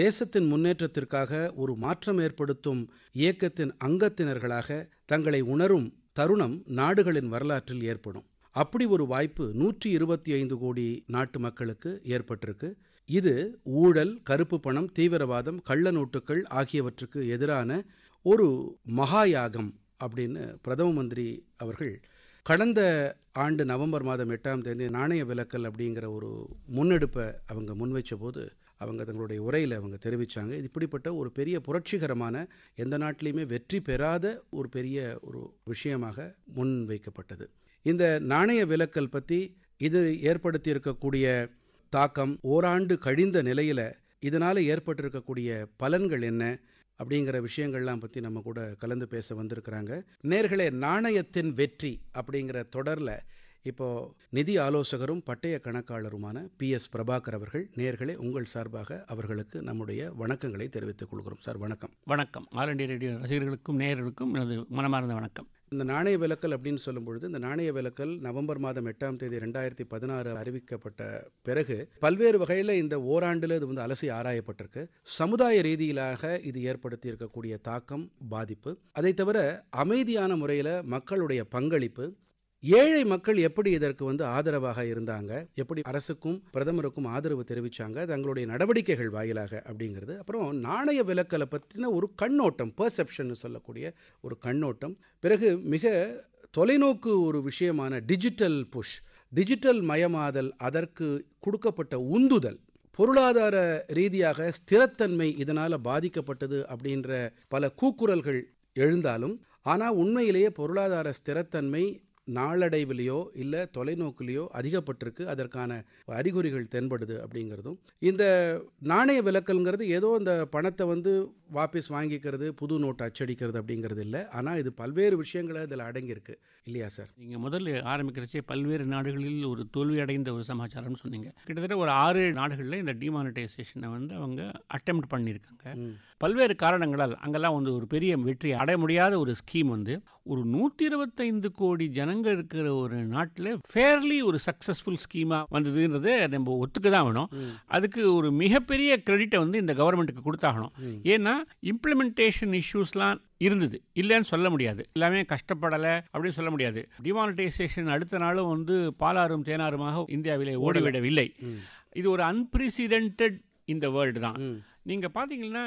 தேசத்தின் முன்னேற்றத்திற்காக ஒரு மாற்றம் ஏற்படுத்தும் இயக்கத்தின் அங்கத்தினர்களாக தங்களை உணரும் தருணம் நாடுகளின் வரலாற்றில் ஏற்படும் அப்படி ஒரு வாய்ப்பு நூற்றி இருபத்தி ஐந்து கோடி நாட்டு மக்களுக்கு ஏற்பட்டிருக்கு இது ஊழல் கருப்பு பணம் தீவிரவாதம் கள்ள நோட்டுகள் ஆகியவற்றுக்கு எதிரான ஒரு மகாயாகம் அப்படின்னு பிரதம மந்திரி அவர்கள் கடந்த ஆண்டு நவம்பர் மாதம் எட்டாம் தேதி நாணய விலக்கல் அப்படிங்கிற ஒரு முன்னெடுப்பை அவங்க முன்வைச்ச போது அவங்க தங்களுடைய உரையில் அவங்க தெரிவித்தாங்க இது இப்படிப்பட்ட ஒரு பெரிய புரட்சிகரமான எந்த நாட்டிலையுமே வெற்றி பெறாத ஒரு பெரிய ஒரு விஷயமாக முன்வைக்கப்பட்டது இந்த நாணய விலக்கல் பற்றி இது ஏற்படுத்தியிருக்கக்கூடிய தாக்கம் ஓராண்டு கழிந்த நிலையில் இதனால் ஏற்பட்டிருக்கக்கூடிய பலன்கள் என்ன அப்படிங்கிற விஷயங்கள்லாம் பற்றி நம்ம கூட கலந்து பேச வந்திருக்கிறாங்க நேர்களே நாணயத்தின் வெற்றி அப்படிங்கிற தொடரில் இப்போ நிதி ஆலோசகரும் பட்டய கணக்காளருமான பி எஸ் பிரபாகர் அவர்கள் நேர்களே உங்கள் சார்பாக அவர்களுக்கு நம்முடைய வணக்கங்களை தெரிவித்துக் கொள்கிறோம் சார் வணக்கம் வணக்கம் ஆல் இண்டியா ரேடியோ ரசிகர்களுக்கும் நேர்களுக்கும் எனது மனமார்ந்த வணக்கம் இந்த நாணய விலக்கல் அப்படின்னு சொல்லும்பொழுது இந்த நாணய விலக்கல் நவம்பர் மாதம் எட்டாம் தேதி ரெண்டாயிரத்தி பதினாறு அறிவிக்கப்பட்ட பிறகு பல்வேறு வகையில் இந்த ஓராண்டில் இது வந்து அலசி ஆராயப்பட்டிருக்கு சமுதாய ரீதியிலாக இது ஏற்படுத்தி இருக்கக்கூடிய தாக்கம் பாதிப்பு அதை தவிர அமைதியான முறையில் மக்களுடைய பங்களிப்பு ஏழை மக்கள் எப்படி இதற்கு வந்து ஆதரவாக இருந்தாங்க எப்படி அரசுக்கும் பிரதமருக்கும் ஆதரவு தெரிவித்தாங்க தங்களுடைய நடவடிக்கைகள் வாயிலாக அப்படிங்கிறது அப்புறம் நாணய விலக்கலை பற்றின ஒரு கண்ணோட்டம் பெர்செப்ஷன் சொல்லக்கூடிய ஒரு கண்ணோட்டம் பிறகு மிக தொலைநோக்கு ஒரு விஷயமான டிஜிட்டல் புஷ் டிஜிட்டல் மயமாதல் அதற்கு கொடுக்கப்பட்ட உந்துதல் பொருளாதார ரீதியாக ஸ்திரத்தன்மை இதனால் பாதிக்கப்பட்டது அப்படின்ற பல கூக்குரல்கள் எழுந்தாலும் ஆனால் உண்மையிலேயே பொருளாதார ஸ்திரத்தன்மை நாளடைவிலையோ இல்லை தொலைநோக்குலேயோ அதிகப்பட்டிருக்கு அதற்கான அறிகுறிகள் தென்படுது அப்படிங்கிறதும் இந்த நாணய விலக்கல்ங்கிறது ஏதோ இந்த பணத்தை வந்து வாபஸ் வாங்கிக்கிறது புது நோட்டு அச்சடிக்கிறது அப்படிங்கிறது இல்லை ஆனால் இது பல்வேறு விஷயங்களை இதில் அடங்கியிருக்கு இல்லையா சார் நீங்கள் முதல்ல ஆரம்பிக்கிறச்சே பல்வேறு நாடுகளில் ஒரு தோல்வி அடைந்த ஒரு சமாச்சாரம்னு சொன்னீங்க கிட்டத்தட்ட ஒரு ஆறு நாடுகளில் இந்த டிமானிட்டைசேஷனை வந்து அவங்க அட்டம் பண்ணியிருக்காங்க பல்வேறு காரணங்களால் அங்கெல்லாம் வந்து ஒரு பெரிய வெற்றி அடைய முடியாத ஒரு ஸ்கீம் வந்து ஒரு நூற்றி இருபத்தைந்து கோடி ஜன ஜனங்கள் இருக்கிற ஒரு நாட்டில் ஃபேர்லி ஒரு சக்ஸஸ்ஃபுல் ஸ்கீமாக வந்ததுன்றதை நம்ம ஒத்துக்க தான் வேணும் அதுக்கு ஒரு மிகப்பெரிய கிரெடிட்டை வந்து இந்த கவர்மெண்ட்டுக்கு கொடுத்தாகணும் ஏன்னா இம்ப்ளிமெண்டேஷன் இஷ்யூஸ்லாம் இருந்தது இல்லைன்னு சொல்ல முடியாது எல்லாமே கஷ்டப்படலை அப்படின்னு சொல்ல முடியாது டிமானிட்டைசேஷன் அடுத்த நாளும் வந்து பாலாறும் தேனாறுமாக இந்தியாவிலே ஓடிவிடவில்லை இது ஒரு அன்பிரசிடென்ட் இந்த வேர்ல்டு தான் நீங்கள் பார்த்தீங்கன்னா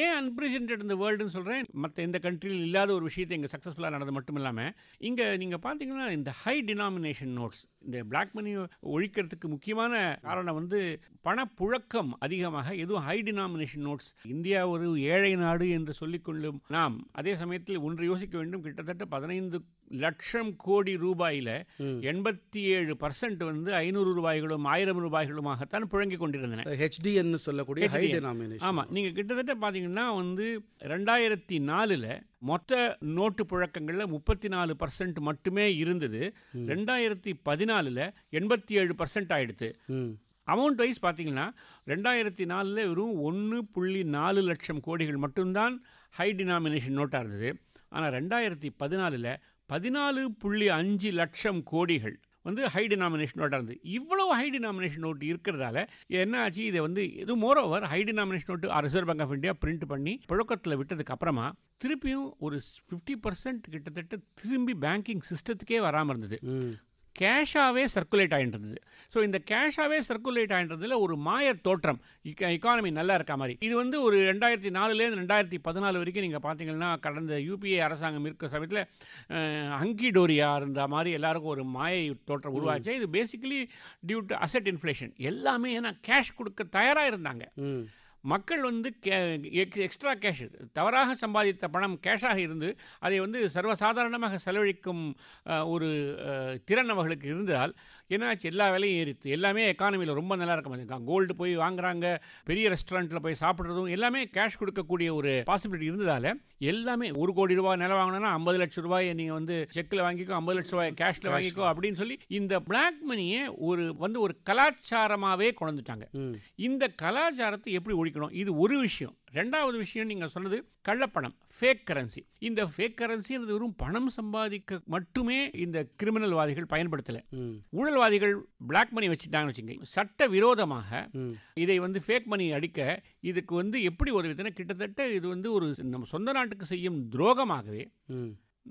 ஏன் அன்பிரசிடென்ட் இந்த வேர்ல்டுன்னு சொல்கிறேன் மற்ற எந்த கண்ட்ரியில் இல்லாத ஒரு விஷயத்தை இங்கே சக்ஸஸ்ஃபுல்லாக நடந்தது மட்டும் இல்லாமல் இங்கே நீங்கள் பார்த்தீங்கன்னா இந்த ஹை டினாமினேஷன் நோட்ஸ் இந்த பிளாக் மணி ஒழிக்கிறதுக்கு முக்கியமான காரணம் வந்து பணப்புழக்கம் அதிகமாக எதுவும் ஹை டினாமினேஷன் நோட்ஸ் இந்தியா ஒரு ஏழை நாடு என்று சொல்லிக்கொள்ளும் நாம் அதே சமயத்தில் ஒன்று யோசிக்க வேண்டும் கிட்டத்தட்ட பதினைந்து லட்சம் கோடி ரூபாயில் எண்பத்தி ஏழு பர்சன்ட் வந்து ஐநூறு ரூபாய்களும் ஆயிரம் ரூபாய்களுமாகத்தான் புழங்கிக் கொண்டிருந்தன ஹெச்டிஎன்னு சொல்லக்கூடிய ஆமாம் நீங்கள் கிட்டத்தட்ட பார்த்தீங்கன்னா வந்து ரெண்டாயிரத்தி நாலில் மொத்த நோட்டு புழக்கங்களில் முப்பத்தி நாலு பர்சன்ட் மட்டுமே இருந்தது ரெண்டாயிரத்தி பதினாலில் எண்பத்தி ஏழு பர்சன்ட் ஆயிடுத்து அமௌண்ட் வைஸ் பார்த்தீங்கன்னா ரெண்டாயிரத்தி நாலில் வெறும் ஒன்று புள்ளி நாலு லட்சம் கோடிகள் மட்டும்தான் ஹை டினாமினேஷன் நோட்டாக இருந்தது ஆனால் ரெண்டாயிரத்தி பதினாலில் பதினாலு புள்ளி அஞ்சு லட்சம் கோடிகள் வந்து ஹை டினாமினேஷன் நோட்டாக இருந்தது இவ்வளோ ஹை டினாமினேஷன் நோட்டு இருக்கிறதால என்ன ஆச்சு இதை வந்து இது moreover high denomination note Reserve Bank of India print பண்ணி புழக்கத்தில் விட்டதுக்கு அப்புறமா திருப்பியும் ஒரு ஃபிஃப்டி பர்சன்ட் கிட்டத்தட்ட திரும்பி பேங்கிங் சிஸ்டத்துக்கே வராமல் இருந்தது கேஷாகவே சர்க்குலேட் ஆகின்றது ஸோ இந்த கேஷாகவே சர்க்குலேட் ஆகின்றதில் ஒரு மாய தோற்றம் எக்கானமி நல்லா இருக்க மாதிரி இது வந்து ஒரு ரெண்டாயிரத்தி நாலுலேருந்து ரெண்டாயிரத்தி பதினாலு வரைக்கும் நீங்கள் பார்த்தீங்கன்னா கடந்த யூபிஏ அரசாங்கம் இருக்க சமயத்தில் ஹங்கி டோரியா இருந்த மாதிரி எல்லாருக்கும் ஒரு மாய தோற்றம் உருவாச்சு இது basically due to asset inflation எல்லாமே ஏன்னா கேஷ் கொடுக்க தயாராக இருந்தாங்க மக்கள் வந்து கே எக்ஸ்ட்ரா கேஷ் தவறாக சம்பாதித்த பணம் கேஷாக இருந்து அதை வந்து சர்வசாதாரணமாக செலவழிக்கும் ஒரு திறன் அவர்களுக்கு இருந்தால் என்னாச்சு எல்லா வேலையும் ஏறித்து எல்லாமே எக்கானமியில் ரொம்ப நல்லா இருக்க மாதிரி கோல்டு போய் வாங்குறாங்க பெரிய ரெஸ்டாரண்ட்டில் போய் சாப்பிட்றதும் எல்லாமே கேஷ் கொடுக்கக்கூடிய ஒரு பாசிபிலிட்டி இருந்ததால் எல்லாமே ஒரு கோடி ரூபா நிலம் வாங்கினா ஐம்பது லட்சம் ரூபாய் நீங்கள் வந்து செக்கில் வாங்கிக்கோ ஐம்பது லட்ச ரூபாய் கேஷில் வாங்கிக்கோ அப்படின்னு சொல்லி இந்த பிளாக் மணியை ஒரு வந்து ஒரு கலாச்சாரமாகவே கொண்டுட்டாங்க இந்த கலாச்சாரத்தை எப்படி ஒழிக்கணும் இது ஒரு விஷயம் ரெண்டாவது விஷயம் நீங்கள் சொன்னது கள்ளப்பணம் ஃபேக் கரன்சி இந்த ஃபேக் கரன்சின்றது வெறும் பணம் சம்பாதிக்க மட்டுமே இந்த கிரிமினல்வாதிகள் பயன்படுத்தலை ஊழல்வாதிகள் பிளாக் மணி வச்சுட்டாங்கன்னு வச்சுக்கோங்க சட்ட விரோதமாக இதை வந்து ஃபேக் மணி அடிக்க இதுக்கு வந்து எப்படி உதவித்தனா கிட்டத்தட்ட இது வந்து ஒரு நம்ம சொந்த நாட்டுக்கு செய்யும் துரோகமாகவே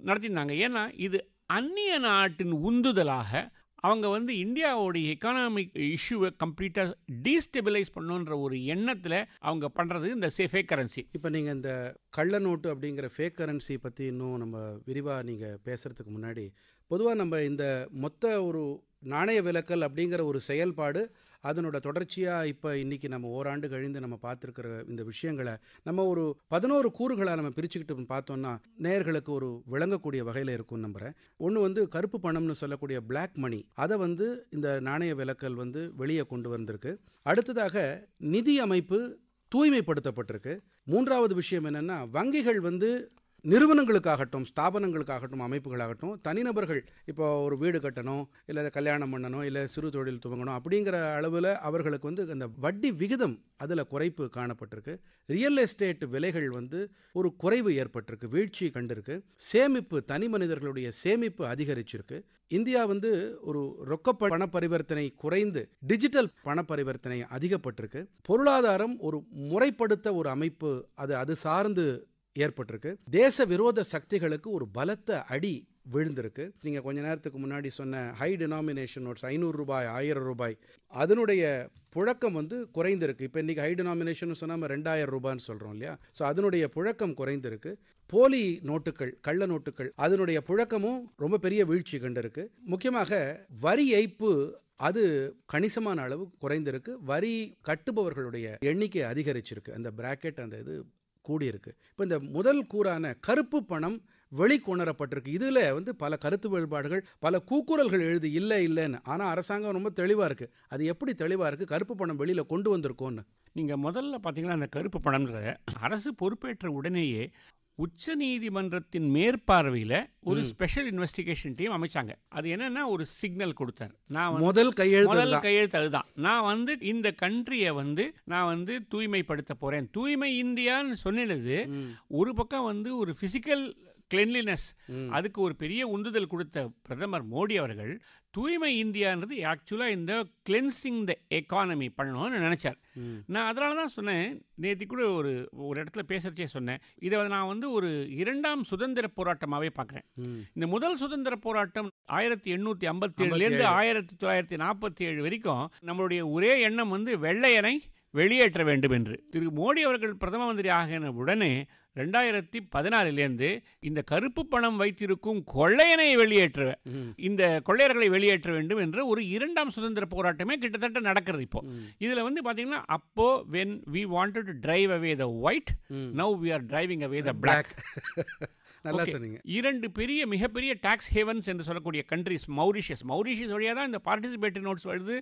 நடத்தியிருந்தாங்க ஏன்னா இது அந்நிய நாட்டின் உந்துதலாக அவங்க வந்து இந்தியாவோடைய எக்கானாமிக் இஷ்யூவை கம்ப்ளீட்டாக டீஸ்டெபிலைஸ் பண்ணுன்ற ஒரு எண்ணத்தில் அவங்க பண்ணுறது இந்த ஃபேக் கரன்சி இப்போ நீங்கள் இந்த கள்ள நோட்டு அப்படிங்கிற ஃபேக் கரன்சி பற்றி இன்னும் நம்ம விரிவாக நீங்கள் பேசுகிறதுக்கு முன்னாடி பொதுவாக நம்ம இந்த மொத்த ஒரு நாணய விலக்கல் அப்படிங்கிற ஒரு செயல்பாடு அதனோட தொடர்ச்சியாக இப்போ இன்றைக்கி நம்ம ஓராண்டு கழிந்து நம்ம பார்த்துருக்கிற இந்த விஷயங்களை நம்ம ஒரு பதினோரு கூறுகளாக நம்ம பிரிச்சுக்கிட்டு பார்த்தோம்னா நேர்களுக்கு ஒரு விளங்கக்கூடிய வகையில் இருக்கும்னு நம்புகிறேன் ஒன்று வந்து கருப்பு பணம்னு சொல்லக்கூடிய பிளாக் மணி அதை வந்து இந்த நாணய விலக்கல் வந்து வெளியே கொண்டு வந்திருக்கு அடுத்ததாக நிதி அமைப்பு தூய்மைப்படுத்தப்பட்டிருக்கு மூன்றாவது விஷயம் என்னென்னா வங்கிகள் வந்து நிறுவனங்களுக்காகட்டும் ஸ்தாபனங்களுக்காகட்டும் அமைப்புகளாகட்டும் தனிநபர்கள் இப்போ ஒரு வீடு கட்டணும் இல்லை கல்யாணம் பண்ணணும் இல்லை சிறு தொழில் துவங்கணும் அப்படிங்கிற அளவில் அவர்களுக்கு வந்து அந்த வட்டி விகிதம் அதில் குறைப்பு காணப்பட்டிருக்கு ரியல் எஸ்டேட் விலைகள் வந்து ஒரு குறைவு ஏற்பட்டிருக்கு வீழ்ச்சி கண்டிருக்கு சேமிப்பு தனி மனிதர்களுடைய சேமிப்பு அதிகரிச்சிருக்கு இந்தியா வந்து ஒரு ரொக்க பண பரிவர்த்தனை குறைந்து டிஜிட்டல் பண பரிவர்த்தனை அதிகப்பட்டிருக்கு பொருளாதாரம் ஒரு முறைப்படுத்த ஒரு அமைப்பு அது அது சார்ந்து ஏற்பட்டிருக்கு தேச விரோத சக்திகளுக்கு ஒரு பலத்த அடி விழுந்திருக்கு நீங்கள் கொஞ்ச நேரத்துக்கு முன்னாடி சொன்ன ஹை டினாமினேஷன் நோட்ஸ் ஐநூறு ரூபாய் ஆயிரம் ரூபாய் அதனுடைய புழக்கம் வந்து குறைந்திருக்கு இப்போ இன்றைக்கி ஹை டினாமினேஷன் சொன்னால் ரெண்டாயிரம் ரூபான்னு சொல்கிறோம் இல்லையா ஸோ அதனுடைய புழக்கம் குறைந்திருக்கு போலி நோட்டுகள் கள்ள நோட்டுகள் அதனுடைய புழக்கமும் ரொம்ப பெரிய வீழ்ச்சி கண்டிருக்கு முக்கியமாக வரி ஏய்ப்பு அது கணிசமான அளவு குறைந்திருக்கு வரி கட்டுபவர்களுடைய எண்ணிக்கை அதிகரிச்சிருக்கு அந்த பிராக்கெட் அந்த இது கூடியிருக்கு இப்போ இந்த முதல் கூறான கருப்பு பணம் வெளிக்கொணரப்பட்டிருக்கு இதில் வந்து பல கருத்து வேறுபாடுகள் பல கூக்குரல்கள் எழுதி இல்லை இல்லைன்னு ஆனால் அரசாங்கம் ரொம்ப தெளிவாக இருக்குது அது எப்படி தெளிவாக இருக்குது கருப்பு பணம் வெளியில் கொண்டு வந்திருக்கோன்னு நீங்கள் முதல்ல பார்த்தீங்கன்னா அந்த கருப்பு பணம்ன்ற அரசு பொறுப்பேற்ற உடனேயே உச்ச நீதிமன்றத்தின் மேற்பார்வையில் ஒரு ஸ்பெஷல் இன்வெஸ்டிகேஷன் டீம் அமைச்சாங்க அது என்னன்னா ஒரு சிக்னல் கொடுத்தார் நான் முதல் கையெழுத்து முதல் கையெழுத்து அதுதான் நான் வந்து இந்த கண்ட்ரியை வந்து நான் வந்து தூய்மைப்படுத்த போறேன் தூய்மை இந்தியான்னு சொன்னது ஒரு பக்கம் வந்து ஒரு பிசிக்கல் கிளென்லினஸ் அதுக்கு ஒரு பெரிய உந்துதல் கொடுத்த பிரதமர் மோடி அவர்கள் தூய்மை இந்தியான்றது ஆக்சுவலாக இந்த கிளென்சிங் த எக்கானமி பண்ணணும்னு நினச்சார் நான் அதனால தான் சொன்னேன் நேற்று கூட ஒரு ஒரு இடத்துல பேசுகிறச்சே சொன்னேன் இதை நான் வந்து ஒரு இரண்டாம் சுதந்திர போராட்டமாகவே பார்க்குறேன் இந்த முதல் சுதந்திர போராட்டம் ஆயிரத்தி எண்ணூற்றி ஐம்பத்தி ஏழுலேருந்து ஆயிரத்தி தொள்ளாயிரத்தி நாற்பத்தி ஏழு வரைக்கும் நம்மளுடைய ஒரே எண்ணம் வந்து வெள்ளையனை வெளியேற்ற வேண்டும் என்று திரு மோடி அவர்கள் பிரதம மந்திரி ஆகின உடனே ரெண்டாயிரத்தி பதினாறுலேருந்து இந்த கருப்பு பணம் வைத்திருக்கும் கொள்ளையனை வெளியேற்றுவேன் இந்த கொள்ளையர்களை வெளியேற்ற வேண்டும் என்ற ஒரு இரண்டாம் சுதந்திர போராட்டமே கிட்டத்தட்ட நடக்கிறது இப்போ இதில் வந்து பார்த்தீங்கன்னா அப்போ when we wanted to drive away the white now we are driving away the black நல்லா சொன்னீங்க இரண்டு பெரிய மிகப்பெரிய டாக்ஸ் ஹேவன்ஸ் என்று சொல்லக்கூடிய கண்ட்ரிஸ் மௌரிஷியஸ் மௌரிஷியஸ் வழியாக தான் இந்த பார்ட்டிசிபேட்டரி நோட்ஸ் வருது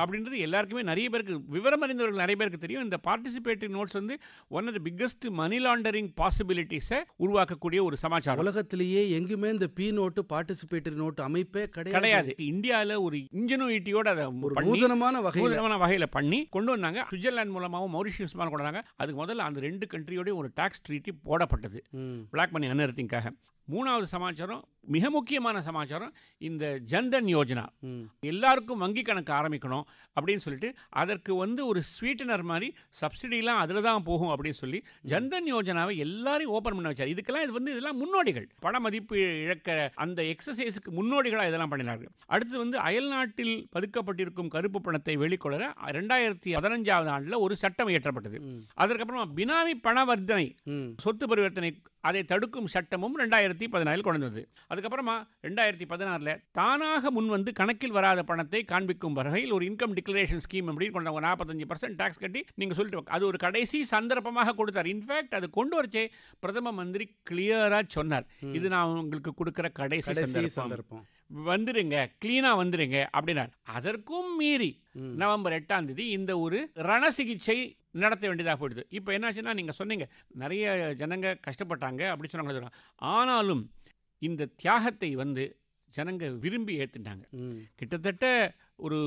அப்படின்றது எல்லாருக்குமே நிறைய பேருக்கு விவரம் அறிந்தவர்கள் நிறைய பேருக்கு தெரியும் இந்த பார்ட்டிசிபேட்டரி நோட்ஸ் வந்து one of the biggest money laundering பாசிபிலிட்டிஸை உருவாக்கக்கூடிய ஒரு சமாச்சாரம் உலகத்திலேயே எங்குமே இந்த பி நோட்டு பார்ட்டிசிபேட்டரி நோட்டு அமைப்பே கிடையாது இந்தியாவில் ஒரு இன்ஜினியூட்டியோட அதை நூதனமான வகையிலான வகையில் பண்ணி கொண்டு வந்தாங்க சுவிட்சர்லாந்து மூலமாகவும் மௌரிஷியஸ் மூலம் கொண்டாங்க அதுக்கு முதல்ல அந்த ரெண்டு கண்ட்ரியோடய ஒரு டாக்ஸ் ட்ரீட்டி போடப்பட்டது பிளாக் மணி அன்னர்த்திங் அதுக்காக மூணாவது சமாச்சாரம் மிக முக்கியமான சமாச்சாரம் இந்த ஜன்தன் யோஜனா எல்லாருக்கும் வங்கி கணக்கு ஆரம்பிக்கணும் அப்படின்னு சொல்லிட்டு அதற்கு வந்து ஒரு ஸ்வீட்டனர் மாதிரி சப்சிடிலாம் அதில் தான் போகும் அப்படின்னு சொல்லி ஜன்தன் யோஜனாவை எல்லாரையும் ஓப்பன் பண்ண வச்சார் இதுக்கெல்லாம் இது வந்து இதெல்லாம் முன்னோடிகள் பண மதிப்பு இழக்க அந்த எக்ஸசைஸுக்கு முன்னோடிகளாக இதெல்லாம் பண்ணினார்கள் அடுத்து வந்து அயல்நாட்டில் பதுக்கப்பட்டிருக்கும் கருப்பு பணத்தை வெளிக்கொள்ள ரெண்டாயிரத்தி பதினஞ்சாவது ஆண்டில் ஒரு சட்டம் இயற்றப்பட்டது அதற்கப்புறமா பினாமி பணவர்த்தனை சொத்து பரிவர்த்தனை அதை தடுக்கும் சட்டமும் ரெண்டாயிரத்தி பதினாலில் கொண்டு வந்தது அதுக்கப்புறமா ரெண்டாயிரத்தி பதினாறில் தானாக முன் வந்து கணக்கில் வராத பணத்தை காண்பிக்கும் வகையில் ஒரு இன்கம் டிக்ளரேஷன் ஸ்கீம் அப்படின்னு கொண்டாங்க நாற்பத்தஞ்சு பர்சன்ட் டேக்ஸ் கட்டி நீங்கள் சொல்லிட்டு அது ஒரு கடைசி சந்தர்ப்பமாக கொடுத்தார் இன்ஃபேக்ட் அது கொண்டு வரச்சே பிரதம மந்திரி கிளியராக சொன்னார் இது நான் உங்களுக்கு கொடுக்குற கடைசி சந்தர்ப்பம் வந்துருங்க கிளீனாக வந்துருங்க அப்படின்னா அதற்கும் மீறி நவம்பர் எட்டாம் தேதி இந்த ஒரு ரண சிகிச்சை நடத்த வேண்டியதாக போயிடுது இப்போ என்னாச்சுன்னா நீங்கள் சொன்னீங்க நிறைய ஜனங்க கஷ்டப்பட்டாங்க அப்படி சொன்னாங்க ஆனாலும் இந்த தியாகத்தை வந்து ஜனங்க விரும்பி ஏற்றுட்டாங்க கிட்டத்தட்ட ஒரு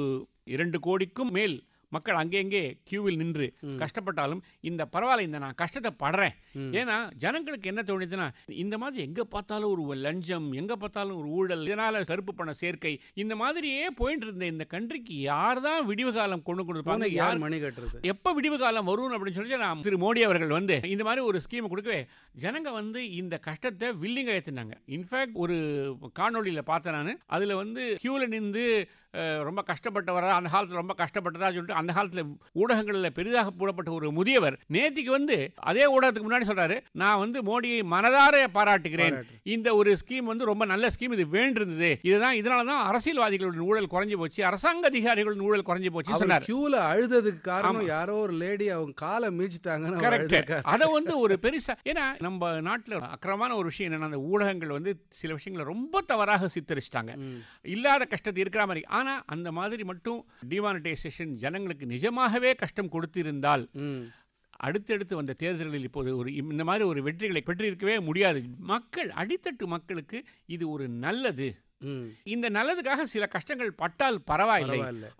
இரண்டு கோடிக்கும் மேல் மக்கள் அங்கேங்கே கியூவில் நின்று கஷ்டப்பட்டாலும் இந்த பரவாயில்ல இந்த நான் கஷ்டத்தை படுறேன் ஏன்னா ஜனங்களுக்கு என்ன தோணுதுன்னா இந்த மாதிரி எங்கே பார்த்தாலும் ஒரு லஞ்சம் எங்கே பார்த்தாலும் ஒரு ஊழல் இதனால் கருப்பு பண சேர்க்கை இந்த மாதிரியே போயிட்டு இருந்த இந்த கண்ட்ரிக்கு யார் தான் விடிவு காலம் கொண்டு கொடுப்பாங்க யார் மணி கட்டுறது எப்போ விடிவு காலம் வரும் அப்படின்னு சொல்லி நான் திரு மோடி அவர்கள் வந்து இந்த மாதிரி ஒரு ஸ்கீம் கொடுக்கவே ஜனங்க வந்து இந்த கஷ்டத்தை வில்லிங்க ஏத்தினாங்க இன்ஃபேக்ட் ஒரு காணொலியில் பார்த்தேன் நான் அதில் வந்து கியூவில் நின்று ரொம்ப கஷ்டப்பட்டவராக அந்த காலத்தில் ரொம்ப கஷ்டப்பட்டதாக சொல்லிட்டு அந்த காலத்தில் ஊடகங்களில் பெரிதாக போடப்பட்ட ஒரு முதியவர் நேத்திக்கு வந்து அதே ஊடகத்துக்கு முன்னாடி சொல்றாரு நான் வந்து மோடியை மனதார பாராட்டுகிறேன் இந்த ஒரு ஸ்கீம் வந்து ரொம்ப நல்ல ஸ்கீம் இது வேண்டிருந்தது இதுதான் இதனால தான் அரசியல்வாதிகளுடைய ஊழல் குறைஞ்சி போச்சு அரசாங்க அதிகாரிகளின் ஊழல் குறைஞ்சி போச்சு சொன்னார் கியூல அழுததுக்கு காரணம் யாரோ ஒரு லேடி அவங்க காலை அதை வந்து ஒரு பெருசா ஏன்னா நம்ம நாட்டில் அக்கிரமான ஒரு விஷயம் என்னன்னா அந்த ஊடகங்கள் வந்து சில விஷயங்களை ரொம்ப தவறாக சித்தரிச்சிட்டாங்க இல்லாத கஷ்டத்தை இருக்கிற மாதிரி ஆனா அந்த மாதிரி மட்டும் டிமானிட்டைசேஷன் ஜனங்களுக்கு அவர்களுக்கு நிஜமாகவே கஷ்டம் கொடுத்திருந்தால் அடுத்தடுத்து வந்த தேர்தல்களில் இப்போது ஒரு இந்த மாதிரி ஒரு வெற்றிகளை பெற்றிருக்கவே முடியாது மக்கள் அடித்தட்டு மக்களுக்கு இது ஒரு நல்லது இந்த நல்லதுக்காக சில கஷ்டங்கள் பட்டால் பரவாயில்லை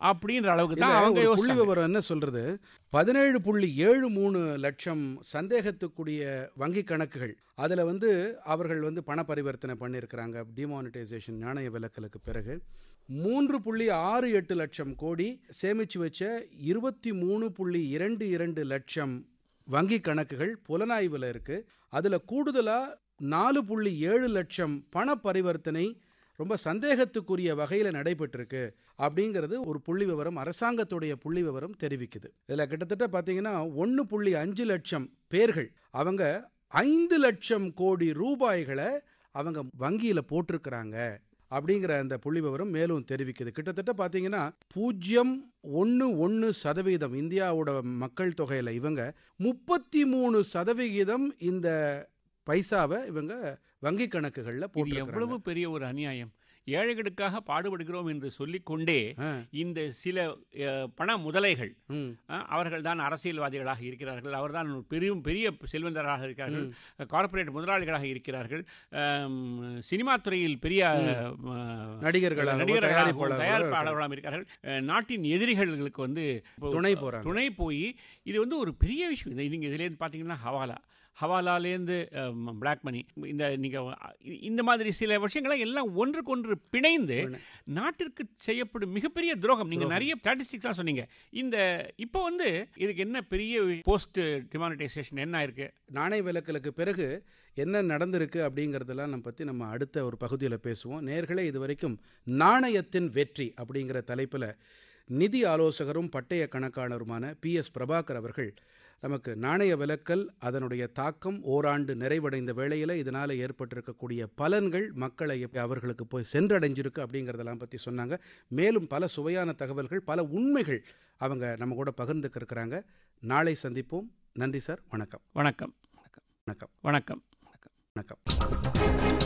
அப்படின்ற அளவுக்கு தான் அவங்க புள்ளி விவரம் என்ன சொல்றது பதினேழு புள்ளி ஏழு மூணு லட்சம் சந்தேகத்துக்குரிய வங்கி கணக்குகள் அதில் வந்து அவர்கள் வந்து பண பரிவர்த்தனை பண்ணியிருக்கிறாங்க டிமானிட்டைசேஷன் நாணய விலக்கலுக்கு பிறகு மூன்று புள்ளி ஆறு எட்டு லட்சம் கோடி சேமிச்சு வச்ச இருபத்தி மூணு புள்ளி இரண்டு இரண்டு லட்சம் வங்கி கணக்குகள் புலனாய்வில் இருக்கு அதில் கூடுதலாக நாலு புள்ளி ஏழு லட்சம் பண பரிவர்த்தனை ரொம்ப சந்தேகத்துக்குரிய வகையில் நடைபெற்றிருக்கு அப்படிங்கிறது ஒரு புள்ளி விவரம் அரசாங்கத்துடைய புள்ளி விவரம் தெரிவிக்குது இதில் கிட்டத்தட்ட பார்த்தீங்கன்னா ஒன்று புள்ளி அஞ்சு லட்சம் பேர்கள் அவங்க ஐந்து லட்சம் கோடி ரூபாய்களை அவங்க வங்கியில் போட்டிருக்கிறாங்க அப்படிங்கிற அந்த புள்ளி விவரம் மேலும் தெரிவிக்குது கிட்டத்தட்ட பார்த்தீங்கன்னா பூஜ்ஜியம் ஒன்று ஒன்று சதவீதம் இந்தியாவோட மக்கள் தொகையில் இவங்க முப்பத்தி மூணு சதவிகிதம் இந்த பைசாவை இவங்க வங்கி கணக்குகளில் போட்டு எவ்வளவு பெரிய ஒரு அநியாயம் ஏழைகளுக்காக பாடுபடுகிறோம் என்று சொல்லிக்கொண்டே இந்த சில பண முதலைகள் அவர்கள் தான் அரசியல்வாதிகளாக இருக்கிறார்கள் அவர்தான் பெரும் பெரிய செல்வந்தராக இருக்கிறார்கள் கார்ப்பரேட் முதலாளிகளாக இருக்கிறார்கள் சினிமா துறையில் பெரிய நடிகர்கள் நடிகர்கள் தயாரிப்பாளர்களாக இருக்கிறார்கள் நாட்டின் எதிரிகளுக்கு வந்து துணை போய் இது வந்து ஒரு பெரிய விஷயம் நீங்கள் இதுலேருந்து பார்த்தீங்கன்னா ஹவாலா ஹவாலாலேருந்து பிளாக் மணி இந்த நீங்கள் இந்த மாதிரி சில விஷயங்கள்லாம் எல்லாம் ஒன்றுக்கொன்று பிணைந்து நாட்டிற்கு செய்யப்படும் மிகப்பெரிய துரோகம் நீங்கள் நிறைய ஸ்டாட்டிஸ்டிக்ஸாக சொன்னீங்க இந்த இப்போ வந்து இதுக்கு என்ன பெரிய போஸ்ட் டிமானிட்டைசேஷன் என்ன ஆயிருக்கு நாணய விலக்கலுக்கு பிறகு என்ன நடந்திருக்கு அப்படிங்கிறதெல்லாம் நம்ம பற்றி நம்ம அடுத்த ஒரு பகுதியில் பேசுவோம் நேர்களே இது வரைக்கும் நாணயத்தின் வெற்றி அப்படிங்கிற தலைப்பில் நிதி ஆலோசகரும் பட்டய கணக்காளருமான பி எஸ் பிரபாகர் அவர்கள் நமக்கு நாணய விலக்கல் அதனுடைய தாக்கம் ஓராண்டு நிறைவடைந்த வேளையில் இதனால் ஏற்பட்டிருக்கக்கூடிய பலன்கள் மக்களை அவர்களுக்கு போய் சென்றடைஞ்சிருக்கு அப்படிங்கிறதெல்லாம் பற்றி சொன்னாங்க மேலும் பல சுவையான தகவல்கள் பல உண்மைகள் அவங்க நம்ம கூட பகிர்ந்துக்க இருக்கிறாங்க நாளை சந்திப்போம் நன்றி சார் வணக்கம் வணக்கம் வணக்கம் வணக்கம் வணக்கம் வணக்கம்